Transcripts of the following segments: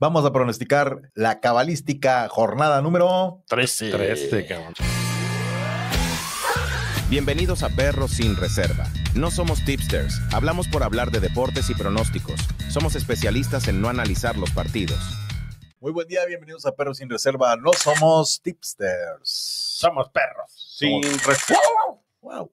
Vamos a pronosticar la cabalística jornada número 13. Bienvenidos a Perros sin Reserva. No somos tipsters, hablamos por hablar de deportes y pronósticos. Somos especialistas en no analizar los partidos. Muy buen día, bienvenidos a Perros sin Reserva. No somos tipsters. Somos perros sin reserva. Wow.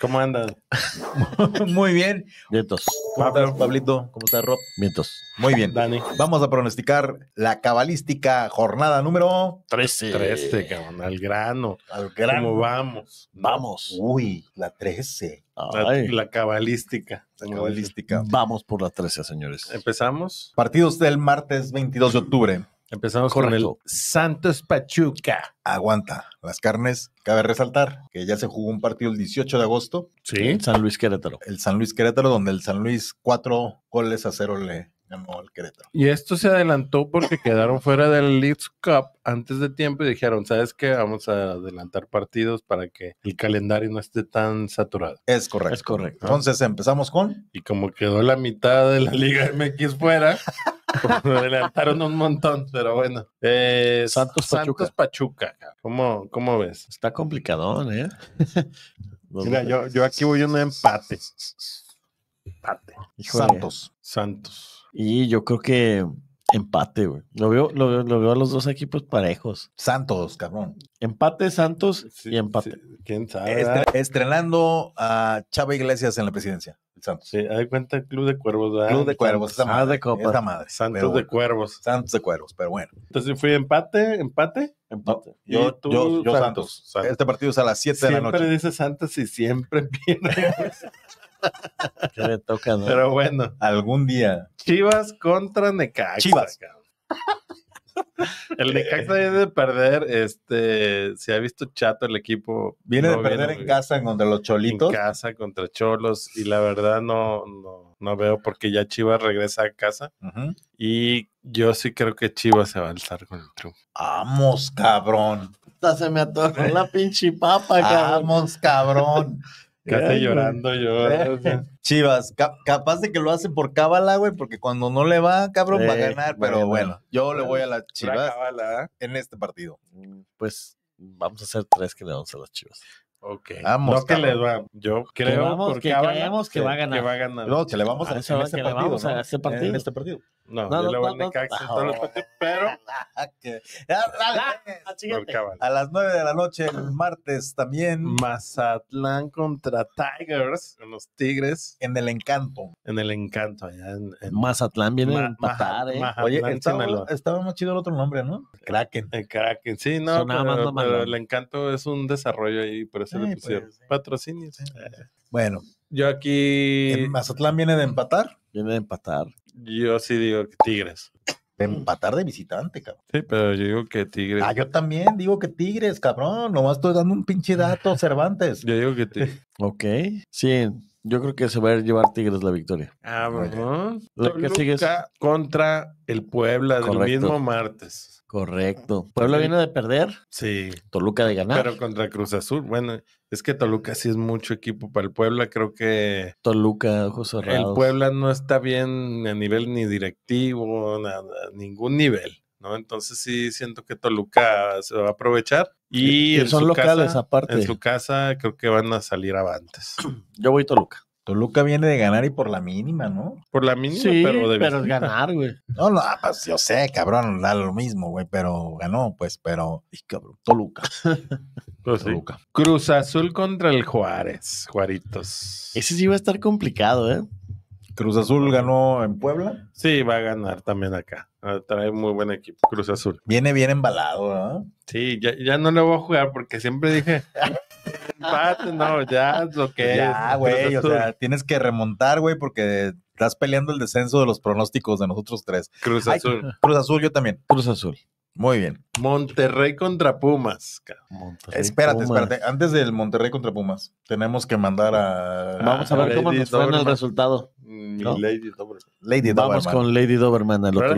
¿Cómo andas? Muy bien. Vientos. Pablito? ¿Cómo estás, Rob? Vientos. Muy bien. Dani. Vamos a pronosticar la cabalística jornada número 13. 13, cabrón. Al grano. Al grano. ¿Cómo vamos? Vamos. Uy, la 13. La, cabalística. La cabalística. Vamos por la 13, señores. Empezamos. Partidos del martes 22 de octubre. Empezamos con el Santos Pachuca. Aguanta. Las carnes, cabe resaltar que ya se jugó un partido el 18 de agosto. Sí, San Luis Querétaro. El San Luis Querétaro, donde el San Luis cuatro goles a cero le ganó al Querétaro. Y esto se adelantó porque quedaron fuera del Leeds Cup antes de tiempo y dijeron, ¿sabes qué? Vamos a adelantar partidos para que el calendario no esté tan saturado. Es correcto. Es correcto. Entonces empezamos con... Y como quedó la mitad de la Liga MX fuera... adelantaron un montón, pero bueno. Eh, Santos, Pachuca. ¿Cómo, ves? Está complicadón, ¿eh? Mira, yo, aquí voy a un empate. Empate. Santos. Santos. Y yo creo que Empate, güey. Lo veo, lo, veo a los dos equipos parejos. Santos, cabrón. Empate Santos y empate. ¿Quién sabe? estrenando a Chava Iglesias en la presidencia. Santos. Sí, hay cuenta Club de Cuervos. Club de Cuervos, esa madre. Ah, de copa. madre. Santos de Cuervos. Santos de Cuervos, pero bueno. Entonces fui empate, empate. Empate. yo, tú, yo, yo Santos. Este partido es a las 7 de la noche. Siempre dice Santos y siempre pierde le toca, Pero bueno. Algún día. Chivas contra Necaxa. El Necaxa viene de perder, este, se ha visto chato el equipo. Viene de perder en casa contra los Cholitos. En casa contra Cholos y la verdad no, no, veo porque ya Chivas regresa a casa y yo sí creo que Chivas se va a alzar con el truco Vamos, cabrón. Se me atoró la pinche papa, cabrón. Vamos, cabrón. Casi llorando yo. Eh, Chivas, capaz de que lo hace por cábala, güey, porque cuando no le va, cabrón, va a ganar. Pero bueno, yo le voy a las Chivas ¿eh? en este partido. Mm, pues vamos a hacer tres que le vamos a las Chivas. Ok. Vamos, no que le va. Yo creo que, vamos, que, que, a ganar. Que va a ganar. No, que le vamos a, hacer, En este partido. No, yo voy pero... A las 9 de la noche, el martes también. Mazatlán contra Tigers, con los Tigres. En el encanto. En el encanto, allá en, Mazatlán viene a empatar, eh. Oye, estaba, más chido el otro nombre, ¿no? Kraken. El Kraken, sí, no, pero, el encanto es un desarrollo ahí, por eso le eh, pusieron pues, patrocinio. Bueno. Yo aquí... Mazatlán viene de empatar. Viene a empatar. Yo sí digo que Tigres. empatar de visitante, cabrón. Sí, pero yo digo que Tigres. Ah, yo también digo que Tigres, cabrón. Nomás estoy dando un pinche dato, Cervantes. yo digo que Tigres. ok. Sí, yo creo que se va a llevar Tigres la victoria. Ah, bueno. Contra el Puebla del mismo martes. Correcto. Puebla viene de perder. Sí. Toluca de ganar. Pero contra Cruz Azul, bueno, es que Toluca sí es mucho equipo para el Puebla, creo que... Toluca, ojos cerrados. El Puebla no está bien a nivel ni directivo, a ningún nivel, ¿no? Entonces sí siento que Toluca se va a aprovechar. Y, son locales aparte. En su casa creo que van a salir avantes. Yo voy Toluca. Toluca viene de ganar y por la mínima, ¿no? Por la mínima, pero de pero es ganar, güey. No, no, ah, pues yo sé, cabrón, da lo mismo, güey, pero ganó, pues, pero, y cabrón, Toluca. Pues Toluca. Cruz Azul contra el Juárez, Juaritos. Ese sí va a estar complicado, ¿eh? Cruz Azul ganó en Puebla. Sí, va a ganar también acá. Ah, trae muy buen equipo, Cruz Azul. Viene bien embalado, ¿no? Sí, ya, no le voy a jugar porque siempre dije, empate, no, ya es lo que ya, güey, o sea, tienes que remontar, güey, porque estás peleando el descenso de los pronósticos de nosotros tres. Cruz Azul. Cruz Azul, yo también. Cruz Azul. Muy bien. Monterrey contra Pumas. espérate, espérate. Antes del Monterrey contra Pumas, tenemos que mandar a. Vamos a, ver, cómo nos fue el resultado. Mm, ¿No? Lady Doberman. Lady Doberman. Vamos con Lady Doberman al otro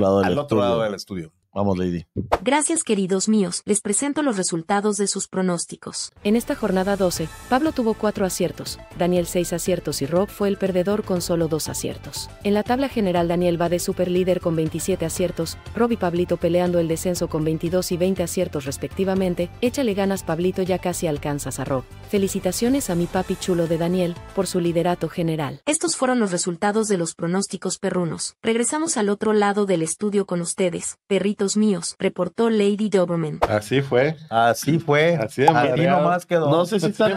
otro lado del estudio. Vamos, Lady. Gracias, queridos míos. Les presento los resultados de sus pronósticos. En esta jornada 12, Pablo tuvo 4 aciertos, Daniel 6 aciertos y Rob fue el perdedor con solo 2 aciertos. En la tabla general, Daniel va de superlíder con 27 aciertos, Rob y Pablito peleando el descenso con 22 y 20 aciertos respectivamente. Échale ganas, Pablito, ya casi alcanzas a Rob. Felicitaciones a mi papi chulo de Daniel por su liderato general. Estos fueron los resultados de los pronósticos perrunos. Regresamos al otro lado del estudio con ustedes, perrito míos, reportó Lady Doberman. Así fue. Así fue. Así, nomás quedó. No sé si está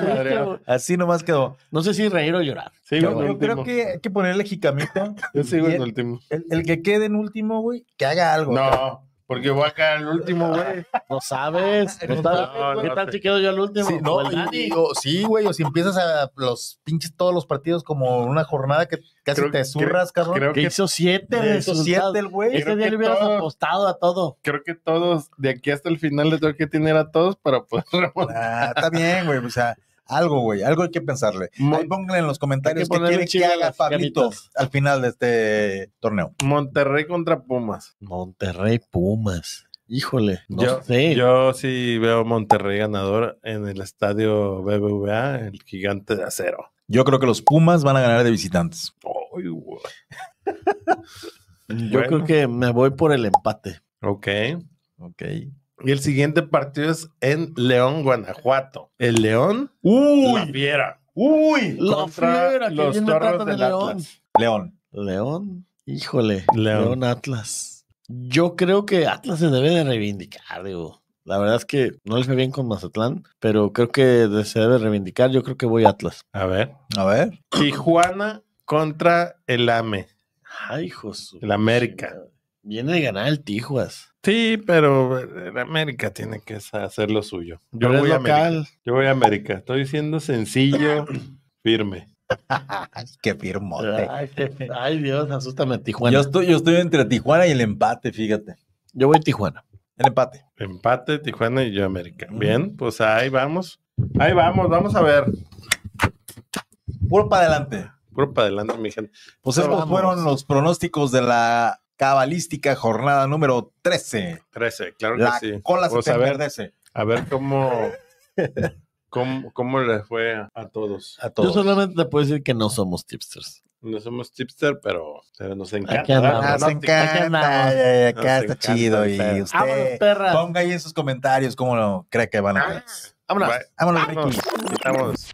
Así nomás quedó. No sé si reír o llorar. Sí, yo, creo que hay que ponerle jicamita. yo sigo el, en último. El, que quede en último, güey, que haga algo. No. Porque voy a caer el último, güey. No sabes. ¿Qué tal si quedo yo el último? Sí, no, sí, güey. O si empiezas a los pinches todos los partidos como una jornada que casi te zurras, cabrón. Creo que, hizo siete. Hizo siete el güey. Ese día le hubieras apostado a todo. Creo que todos, de aquí hasta el final, le tengo que tener a todos para poder. Ah, está bien, güey. O sea. Algo, güey, algo hay que pensarle. Ahí en los comentarios qué quiere que haga Fabito al final de este torneo. Monterrey contra Pumas. Monterrey Pumas. Híjole, no yo, sé. Yo sí veo Monterrey ganador en el estadio BBVA, el gigante de acero. Yo creo que los Pumas van a ganar de visitantes. yo creo que me voy por el empate. Ok. Ok. Y el siguiente partido es en León, Guanajuato. El León, Uy, la fiera. Uy, la Que los la de León. León. León, híjole. León. Atlas. Yo creo que Atlas se debe de reivindicar, digo. La verdad es que no les fue bien con Mazatlán, pero creo que se debe reivindicar. Yo creo que voy Atlas. A ver. A ver. Tijuana contra el AME. Ay, hijos. El América. Viene de ganar el Tijuas. Sí, pero eh, América tiene que hacer lo suyo. Yo voy a América. Yo voy a América. Estoy siendo sencillo, firme. qué firmote. Ay, Dios, asústame, Tijuana. Yo estoy, entre Tijuana y el empate, fíjate. Yo voy a Tijuana. El empate. Empate, Tijuana y yo América. Bien, pues ahí vamos. Ahí vamos, vamos a ver. Puro para adelante. Puro para adelante, mi gente. Pues estos fueron los pronósticos de la cabalística, jornada número 13. 13, claro la que sí. Cola se a ver, a ver cómo, cómo, le fue a, todos. a todos. Yo solamente te puedo decir que no somos tipsters. No somos tipster, pero, nos encanta. Ah, nos encanta. Acá está chido. Y usted ponga ahí en sus comentarios cómo cree que van a ver. Ah, Vámonos. Vámonos. Vámonos.